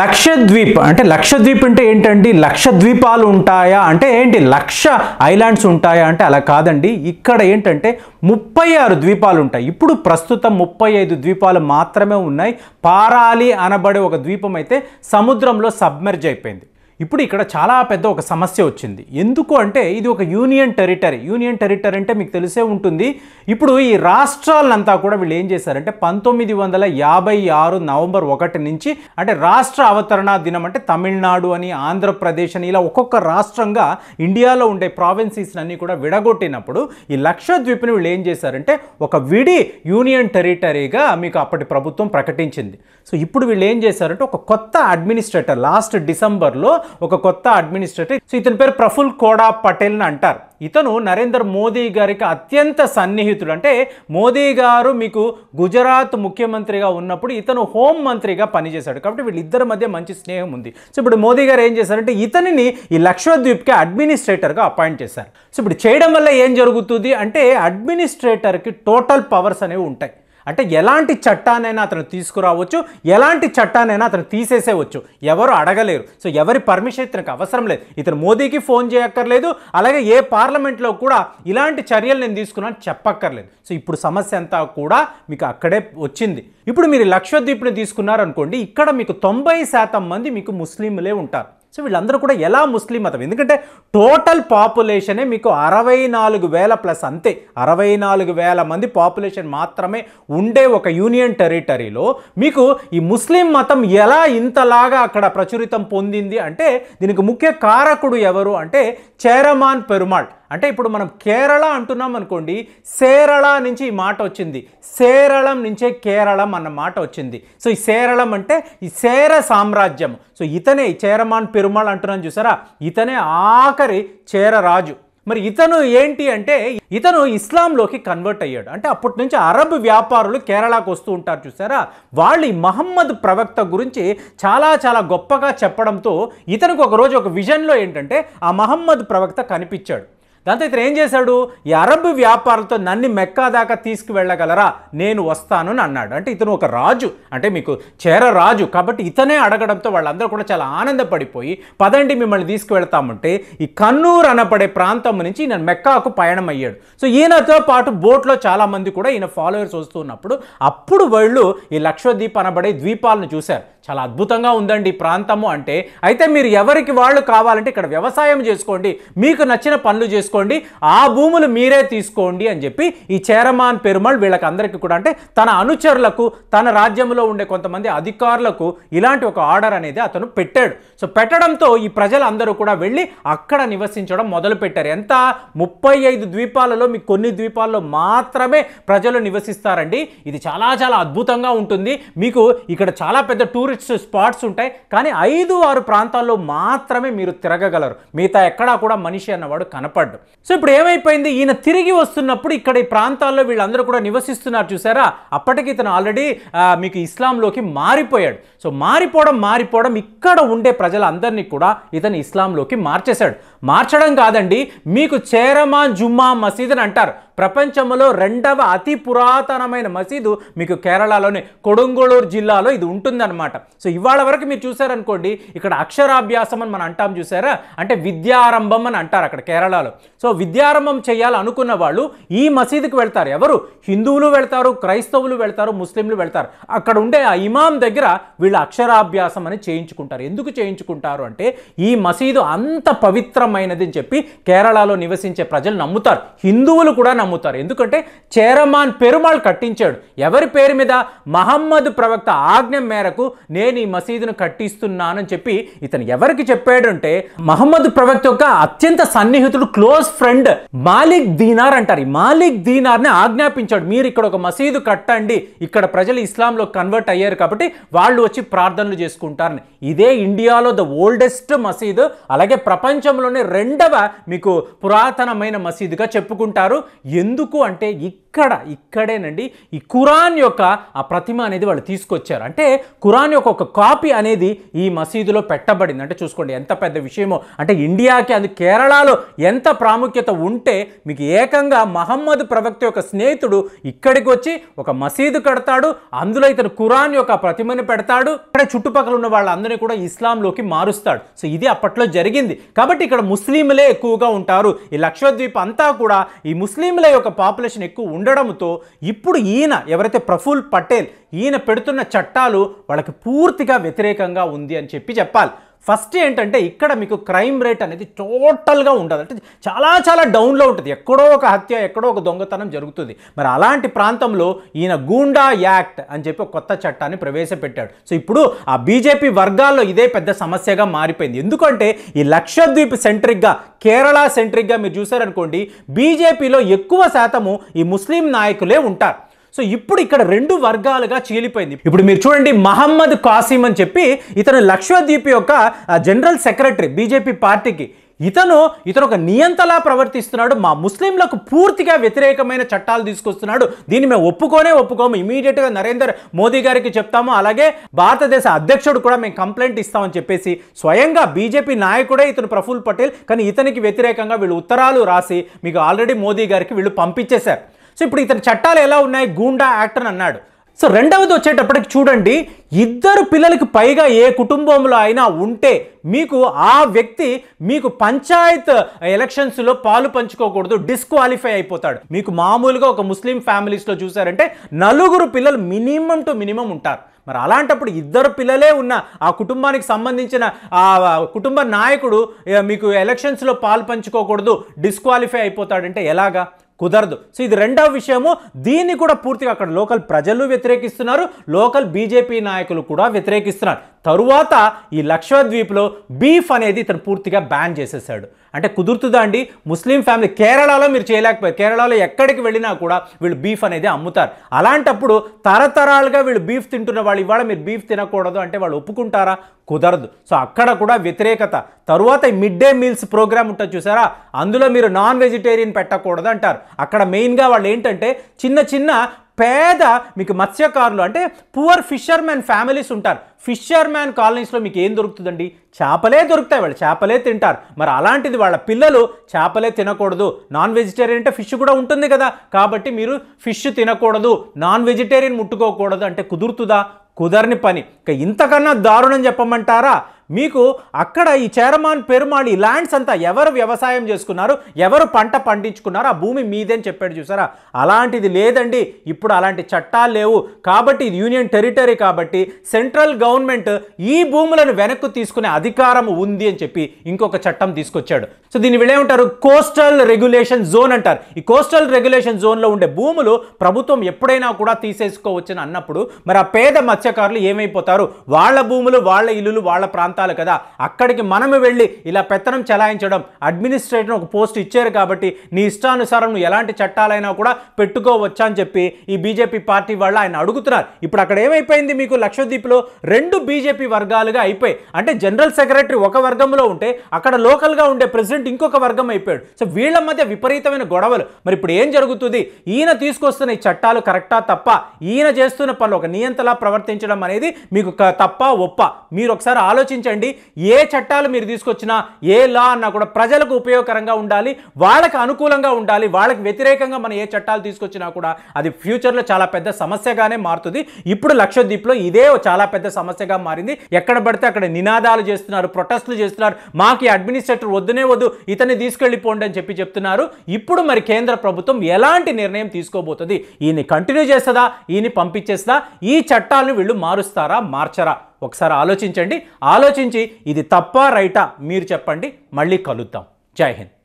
లక్షద్వీప్ అంటే లక్షద్వీప్ అంటే ఏంటండి లక్ష ద్వీపాలు ఉంటాయా అంటే ఏంటి లక్ష ఐలాండ్స్ ఉంటాయా అంటే అలా కాదండి ఇక్కడ ఏంటంటే ముప్పై ఆరు ద్వీపాలు ఉంటాయి ఇప్పుడు ప్రస్తుతం ముప్పై ఐదు ద్వీపాలు మాత్రమే ఉన్నాయి పారాలి అనబడే ఒక ద్వీపం అయితే సముద్రంలో సబ్మెర్జ్ అయిపోయింది ఇప్పుడు ఇక్కడ చాలా పెద్ద ఒక సమస్య వచ్చింది ఎందుకు అంటే ఇది ఒక యూనియన్ టెరిటరీ యూనియన్ టెరిటరీ అంటే మీకు తెలిసే ఉంటుంది ఇప్పుడు ఈ రాష్ట్రాలంతా కూడా వీళ్ళు ఏం చేశారంటే పంతొమ్మిది వందల యాభై ఆరు నవంబర్ ఒకటి నుంచి అంటే రాష్ట్ర అవతరణ దినం అంటే తమిళనాడు అని ఆంధ్రప్రదేశ్ అని ఇలా ఒక్కొక్క రాష్ట్రంగా ఇండియాలో ఉండే ప్రావిన్సీస్ అన్నీ కూడా విడగొట్టినప్పుడు ఈ లక్షద్వీప్ని వీళ్ళు ఏం చేశారంటే ఒక విడి యూనియన్ టెరిటరీగా మీకు అప్పటి ప్రభుత్వం ప్రకటించింది సో ఇప్పుడు వీళ్ళు ఏం చేశారంటే ఒక కొత్త అడ్మినిస్ట్రేటర్ లాస్ట్ డిసెంబర్లో ఒక కొత్త అడ్మినిస్ట్రేటర్ సో ఇతని పేరు ప్రఫుల్ కోడా పటేల్ అని అంటారు ఇతను నరేంద్ర మోదీ గారికి అత్యంత సన్నిహితుడు అంటే మోదీ గారు మీకు గుజరాత్ ముఖ్యమంత్రిగా ఉన్నప్పుడు ఇతను హోం మంత్రిగా పనిచేశాడు కాబట్టి వీళ్ళిద్దరి మధ్య మంచి స్నేహం ఉంది సో ఇప్పుడు మోదీ గారు ఏం చేశారంటే ఇతనిని ఈ లక్షద్వీప్కి అడ్మినిస్ట్రేటర్గా అపాయింట్ చేశారు సో ఇప్పుడు చేయడం వల్ల ఏం జరుగుతుంది అంటే అడ్మినిస్ట్రేటర్కి టోటల్ పవర్స్ అనేవి ఉంటాయి అంటే ఎలాంటి చట్టానైనా అతను తీసుకురావచ్చు ఎలాంటి చట్టానైనా అతను తీసేసేవచ్చు ఎవరు అడగలేరు సో ఎవరి పర్మిషన్ ఇతనికి అవసరం లేదు ఇతను మోదీకి ఫోన్ చేయక్కర్లేదు అలాగే ఏ పార్లమెంట్లో కూడా ఇలాంటి చర్యలు నేను తీసుకున్నాను చెప్పక్కర్లేదు సో ఇప్పుడు సమస్య అంతా కూడా మీకు అక్కడే వచ్చింది ఇప్పుడు మీరు లక్షద్వీప్ని తీసుకున్నారనుకోండి ఇక్కడ మీకు తొంభై శాతం మంది మీకు ముస్లింలే ఉంటారు సో వీళ్ళందరూ కూడా ఎలా ముస్లిం మతం ఎందుకంటే టోటల్ పాపులేషనే మీకు అరవై నాలుగు వేల ప్లస్ అంతే అరవై నాలుగు వేల మంది పాపులేషన్ మాత్రమే ఉండే ఒక యూనియన్ టెరిటరీలో మీకు ఈ ముస్లిం మతం ఎలా ఇంతలాగా అక్కడ ప్రచురితం పొందింది అంటే దీనికి ముఖ్య కారకుడు ఎవరు అంటే చేరమాన్ పెరుమాళ్ అంటే ఇప్పుడు మనం కేరళ అంటున్నాం అనుకోండి సేరళ నుంచి ఈ మాట వచ్చింది సేరళం నుంచే కేరళం అన్న మాట వచ్చింది సో ఈ సేరళం అంటే ఈ సేర సామ్రాజ్యం సో ఇతనే చేరమాన్ పెరుమాళ్ అంటున్నాం చూసారా ఇతనే ఆఖరి చేరరాజు మరి ఇతను ఏంటి అంటే ఇతను ఇస్లాంలోకి కన్వర్ట్ అయ్యాడు అంటే అప్పటి నుంచి అరబ్ వ్యాపారులు కేరళకు వస్తూ ఉంటారు చూసారా వాళ్ళు ఈ మహమ్మద్ ప్రవక్త గురించి చాలా చాలా గొప్పగా చెప్పడంతో ఇతనికి ఒకరోజు ఒక విజన్లో ఏంటంటే ఆ మహమ్మద్ ప్రవక్త కనిపించాడు దాంతో ఇతను ఏం చేశాడు ఈ అరబ్ వ్యాపారులతో నన్ను మెక్కా దాకా తీసుకువెళ్ళగలరా నేను వస్తాను అని అన్నాడు అంటే ఇతను ఒక రాజు అంటే మీకు చేర రాజు కాబట్టి ఇతనే అడగడంతో వాళ్ళందరూ కూడా చాలా ఆనందపడిపోయి పదండి మిమ్మల్ని తీసుకువెళ్తామంటే ఈ కన్నూర్ అనపడే ప్రాంతం నుంచి ఈయన మెక్కాకు పయనం అయ్యాడు సో ఈయనతో పాటు బోట్లో చాలామంది కూడా ఈయన ఫాలోవర్స్ వస్తున్నప్పుడు అప్పుడు వాళ్ళు ఈ లక్షద్వీప్ అనబడే ద్వీపాలను చూశారు చాలా అద్భుతంగా ఉందండి ఈ ప్రాంతము అంటే అయితే మీరు ఎవరికి వాళ్ళు కావాలంటే ఇక్కడ వ్యవసాయం చేసుకోండి మీకు నచ్చిన పనులు చేసుకోండి ఆ భూములు మీరే తీసుకోండి అని చెప్పి ఈ చేరమాన్ పెరుమల్ వీళ్ళకందరికీ కూడా అంటే తన అనుచరులకు తన రాజ్యంలో ఉండే కొంతమంది అధికారులకు ఇలాంటి ఒక ఆర్డర్ అనేది అతను పెట్టాడు సో పెట్టడంతో ఈ ప్రజలందరూ కూడా వెళ్ళి అక్కడ నివసించడం మొదలు పెట్టారు ఎంత ముప్పై ఐదు ద్వీపాలలో మీకు కొన్ని ద్వీపాల్లో మాత్రమే ప్రజలు నివసిస్తారండి ఇది చాలా చాలా అద్భుతంగా ఉంటుంది మీకు ఇక్కడ చాలా పెద్ద టూరిస్ట్ టూరిస్ట్ స్పాట్స్ ఉంటాయి కానీ ఐదు ఆరు ప్రాంతాల్లో మాత్రమే మీరు తిరగగలరు మిగతా ఎక్కడా కూడా మనిషి అన్నవాడు కనపడ్డు సో ఇప్పుడు ఏమైపోయింది ఈయన తిరిగి వస్తున్నప్పుడు ఇక్కడ ఈ ప్రాంతాల్లో వీళ్ళందరూ కూడా నివసిస్తున్నారు చూసారా అప్పటికి ఇతను ఆల్రెడీ మీకు ఇస్లాంలోకి మారిపోయాడు సో మారిపోవడం మారిపోవడం ఇక్కడ ఉండే ప్రజలందరినీ కూడా ఇతను ఇస్లాంలోకి మార్చేశాడు మార్చడం కాదండి మీకు చేరమాన్ జుమ్మా మసీద్ అని అంటారు ప్రపంచంలో రెండవ అతి పురాతనమైన మసీదు మీకు కేరళలోని కొడంగోళూరు జిల్లాలో ఇది ఉంటుందన్నమాట సో ఇవాళ వరకు మీరు చూసారనుకోండి ఇక్కడ అక్షరాభ్యాసం అని మనం అంటాం చూసారా అంటే విద్యారంభం అని అంటారు అక్కడ కేరళలో సో విద్యారంభం చేయాలనుకున్న వాళ్ళు ఈ మసీదుకు వెళ్తారు ఎవరు హిందువులు వెళ్తారు క్రైస్తవులు వెళ్తారు ముస్లింలు వెళ్తారు అక్కడ ఉండే ఆ ఇమాం దగ్గర వీళ్ళు అక్షరాభ్యాసం అని చేయించుకుంటారు ఎందుకు చేయించుకుంటారు అంటే ఈ మసీదు అంత పవిత్రం పవిత్రమైనది అని చెప్పి కేరళలో నివసించే ప్రజలు నమ్ముతారు హిందువులు కూడా నమ్ముతారు ఎందుకంటే చేరమాన్ పెరుమాళ్ కట్టించాడు ఎవరి పేరు మీద మహమ్మద్ ప్రవక్త ఆజ్ఞ మేరకు నేను ఈ మసీదును కట్టిస్తున్నానని చెప్పి ఇతను ఎవరికి చెప్పాడు అంటే మహమ్మద్ ప్రవక్త యొక్క అత్యంత సన్నిహితుడు క్లోజ్ ఫ్రెండ్ మాలిక్ దీనార్ అంటారు ఈ మాలిక్ దీనార్ని ఆజ్ఞాపించాడు మీరు ఇక్కడ ఒక మసీదు కట్టండి ఇక్కడ ప్రజలు ఇస్లాంలో కన్వర్ట్ అయ్యారు కాబట్టి వాళ్ళు వచ్చి ప్రార్థనలు చేసుకుంటారని ఇదే ఇండియాలో ద ఓల్డెస్ట్ మసీదు అలాగే ప్రపంచంలో ప్రపంచంలోనే రెండవ మీకు పురాతనమైన మసీదుగా చెప్పుకుంటారు ఎందుకు అంటే ఇక్కడ ఇక్కడేనండి ఈ ఖురాన్ యొక్క ఆ ప్రతిమ అనేది వాళ్ళు తీసుకొచ్చారు అంటే ఖురాన్ యొక్క ఒక కాపీ అనేది ఈ మసీదులో పెట్టబడింది అంటే చూసుకోండి ఎంత పెద్ద విషయమో అంటే ఇండియాకి అది కేరళలో ఎంత ప్రాముఖ్యత ఉంటే మీకు ఏకంగా మహమ్మద్ ప్రవక్త యొక్క స్నేహితుడు ఇక్కడికి వచ్చి ఒక మసీదు కడతాడు అందులో ఇతను ఖురాన్ యొక్క ప్రతిమను పెడతాడు ఇక్కడ చుట్టుపక్కల ఉన్న వాళ్ళందరినీ కూడా ఇస్లాంలోకి మారుస్తాడు సో ఇది అప్పట్లో జరిగింది కాబట్టి ఇక్కడ ముస్లింలే ఎక్కువగా ఉంటారు ఈ లక్షద్వీప్ అంతా కూడా ఈ ముస్లింల యొక్క పాపులేషన్ ఎక్కువ ఉండడంతో ఇప్పుడు ఈయన ఎవరైతే ప్రఫుల్ పటేల్ ఈయన పెడుతున్న చట్టాలు వాళ్ళకి పూర్తిగా వ్యతిరేకంగా ఉంది అని చెప్పి చెప్పాలి ఫస్ట్ ఏంటంటే ఇక్కడ మీకు క్రైమ్ రేట్ అనేది టోటల్గా ఉండదు అంటే చాలా చాలా డౌన్లో ఉంటుంది ఎక్కడో ఒక హత్య ఎక్కడో ఒక దొంగతనం జరుగుతుంది మరి అలాంటి ప్రాంతంలో ఈయన గూండా యాక్ట్ అని చెప్పి ఒక కొత్త చట్టాన్ని ప్రవేశపెట్టాడు సో ఇప్పుడు ఆ బీజేపీ వర్గాల్లో ఇదే పెద్ద సమస్యగా మారిపోయింది ఎందుకంటే ఈ లక్షద్వీప్ సెంట్రిక్గా కేరళ సెంట్రిక్గా మీరు చూసారనుకోండి బీజేపీలో ఎక్కువ శాతము ఈ ముస్లిం నాయకులే ఉంటారు సో ఇప్పుడు ఇక్కడ రెండు వర్గాలుగా చీలిపోయింది ఇప్పుడు మీరు చూడండి మహమ్మద్ కాసిం అని చెప్పి ఇతను లక్ష్మద్వీప్ యొక్క జనరల్ సెక్రటరీ బీజేపీ పార్టీకి ఇతను ఇతను ఒక నియంతలా ప్రవర్తిస్తున్నాడు మా ముస్లింలకు పూర్తిగా వ్యతిరేకమైన చట్టాలు తీసుకొస్తున్నాడు దీన్ని మేము ఒప్పుకోనే ఒప్పుకోము ఇమీడియట్గా నరేందర్ మోదీ గారికి చెప్తాము అలాగే భారతదేశ అధ్యక్షుడు కూడా మేము కంప్లైంట్ ఇస్తామని చెప్పేసి స్వయంగా బీజేపీ నాయకుడే ఇతను ప్రఫుల్ పటేల్ కానీ ఇతనికి వ్యతిరేకంగా వీళ్ళు ఉత్తరాలు రాసి మీకు ఆల్రెడీ మోదీ గారికి వీళ్ళు పంపించేశారు సో ఇప్పుడు ఇతని చట్టాలు ఎలా ఉన్నాయి గూండా యాక్ట్ అని అన్నాడు సో రెండవది వచ్చేటప్పటికి చూడండి ఇద్దరు పిల్లలకి పైగా ఏ కుటుంబంలో అయినా ఉంటే మీకు ఆ వ్యక్తి మీకు పంచాయత్ ఎలక్షన్స్లో పాలు పంచుకోకూడదు డిస్క్వాలిఫై అయిపోతాడు మీకు మామూలుగా ఒక ముస్లిం ఫ్యామిలీస్లో చూసారంటే నలుగురు పిల్లలు మినిమం టు మినిమం ఉంటారు మరి అలాంటప్పుడు ఇద్దరు పిల్లలే ఉన్న ఆ కుటుంబానికి సంబంధించిన ఆ కుటుంబ నాయకుడు మీకు ఎలక్షన్స్లో పాలు పంచుకోకూడదు డిస్క్వాలిఫై అయిపోతాడంటే ఎలాగా కుదరదు సో ఇది రెండవ విషయము దీన్ని కూడా పూర్తిగా అక్కడ లోకల్ ప్రజలు వ్యతిరేకిస్తున్నారు లోకల్ బీజేపీ నాయకులు కూడా వ్యతిరేకిస్తున్నారు తరువాత ఈ లక్షద్వీప్లో బీఫ్ అనేది ఇతను పూర్తిగా బ్యాన్ చేసేసాడు అంటే కుదురుతుందా అండి ముస్లిం ఫ్యామిలీ కేరళలో మీరు చేయలేకపోయారు కేరళలో ఎక్కడికి వెళ్ళినా కూడా వీళ్ళు బీఫ్ అనేది అమ్ముతారు అలాంటప్పుడు తరతరాలుగా వీళ్ళు బీఫ్ తింటున్న వాళ్ళు ఇవాళ మీరు బీఫ్ తినకూడదు అంటే వాళ్ళు ఒప్పుకుంటారా కుదరదు సో అక్కడ కూడా వ్యతిరేకత తరువాత మిడ్ డే మీల్స్ ప్రోగ్రామ్ ఉంటుంది చూసారా అందులో మీరు నాన్ వెజిటేరియన్ పెట్టకూడదు అంటారు అక్కడ మెయిన్గా వాళ్ళు ఏంటంటే చిన్న చిన్న పేద మీకు మత్స్యకారులు అంటే పువర్ ఫిషర్మెన్ ఫ్యామిలీస్ ఉంటారు ఫిషర్మెన్ కాలనీస్లో మీకు ఏం దొరుకుతుందండి చేపలే దొరుకుతాయి వాళ్ళు చేపలే తింటారు మరి అలాంటిది వాళ్ళ పిల్లలు చేపలే తినకూడదు నాన్ వెజిటేరియన్ అంటే ఫిష్ కూడా ఉంటుంది కదా కాబట్టి మీరు ఫిష్ తినకూడదు నాన్ వెజిటేరియన్ ముట్టుకోకూడదు అంటే కుదురుతుందా కుదరని పని ఇక ఇంతకన్నా దారుణం చెప్పమంటారా మీకు అక్కడ ఈ చేరమాన్ పెరుమాళ్ ఈ ల్యాండ్స్ అంతా ఎవరు వ్యవసాయం చేసుకున్నారు ఎవరు పంట పండించుకున్నారు ఆ భూమి మీదని చెప్పాడు చూసారా అలాంటిది లేదండి ఇప్పుడు అలాంటి చట్టాలు లేవు కాబట్టి ఇది యూనియన్ టెరిటరీ కాబట్టి సెంట్రల్ గవర్నమెంట్ ఈ భూములను వెనక్కు తీసుకునే అధికారం ఉంది అని చెప్పి ఇంకొక చట్టం తీసుకొచ్చాడు సో దీన్ని వీళ్ళేమంటారు కోస్టల్ రెగ్యులేషన్ జోన్ అంటారు ఈ కోస్టల్ రెగ్యులేషన్ జోన్లో ఉండే భూములు ప్రభుత్వం ఎప్పుడైనా కూడా తీసేసుకోవచ్చని అన్నప్పుడు మరి ఆ పేద మత్స్యకారులు ఏమైపోతారు వాళ్ళ భూములు వాళ్ళ ఇల్లులు వాళ్ళ ప్రాంతం ప్రాంతాలు కదా అక్కడికి మనము వెళ్ళి ఇలా పెత్తనం చెలాయించడం అడ్మినిస్ట్రేటర్ ఒక పోస్ట్ ఇచ్చారు కాబట్టి నీ ఇష్టానుసారం నువ్వు ఎలాంటి చట్టాలైనా కూడా పెట్టుకోవచ్చా అని చెప్పి ఈ బీజేపీ పార్టీ వాళ్ళు ఆయన అడుగుతున్నారు ఇప్పుడు అక్కడ ఏమైపోయింది మీకు లక్షద్వీప్లో రెండు బీజేపీ వర్గాలుగా అయిపోయి అంటే జనరల్ సెక్రటరీ ఒక వర్గంలో ఉంటే అక్కడ లోకల్గా ఉండే ప్రెసిడెంట్ ఇంకొక వర్గం అయిపోయాడు సో వీళ్ళ మధ్య విపరీతమైన గొడవలు మరి ఇప్పుడు ఏం జరుగుతుంది ఈయన తీసుకొస్తున్న ఈ చట్టాలు కరెక్టా తప్ప ఈయన చేస్తున్న పనులు ఒక నియంతలా ప్రవర్తించడం అనేది మీకు తప్ప ఒప్ప మీరు ఒకసారి ఆలోచించ ఆలోచించండి ఏ చట్టాలు మీరు తీసుకొచ్చినా ఏ లా అన్నా కూడా ప్రజలకు ఉపయోగకరంగా ఉండాలి వాళ్ళకి అనుకూలంగా ఉండాలి వాళ్ళకి వ్యతిరేకంగా మనం ఏ చట్టాలు తీసుకొచ్చినా కూడా అది ఫ్యూచర్లో చాలా పెద్ద సమస్యగానే మారుతుంది ఇప్పుడు లక్షద్వీప్లో ఇదే చాలా పెద్ద సమస్యగా మారింది ఎక్కడ పడితే అక్కడ నినాదాలు చేస్తున్నారు ప్రొటెస్టులు చేస్తున్నారు మాకు అడ్మినిస్ట్రేటర్ వద్దునే వద్దు ఇతన్ని తీసుకెళ్ళిపోండి అని చెప్పి చెప్తున్నారు ఇప్పుడు మరి కేంద్ర ప్రభుత్వం ఎలాంటి నిర్ణయం తీసుకోబోతుంది ఈయన్ని కంటిన్యూ చేస్తుందా ఈయన్ని పంపించేస్తుందా ఈ చట్టాలను వీళ్ళు మారుస్తారా మార్చరా ఒకసారి ఆలోచించండి ఆలోచించి ఇది తప్ప రైటా మీరు చెప్పండి మళ్ళీ కలుద్దాం జై హింద్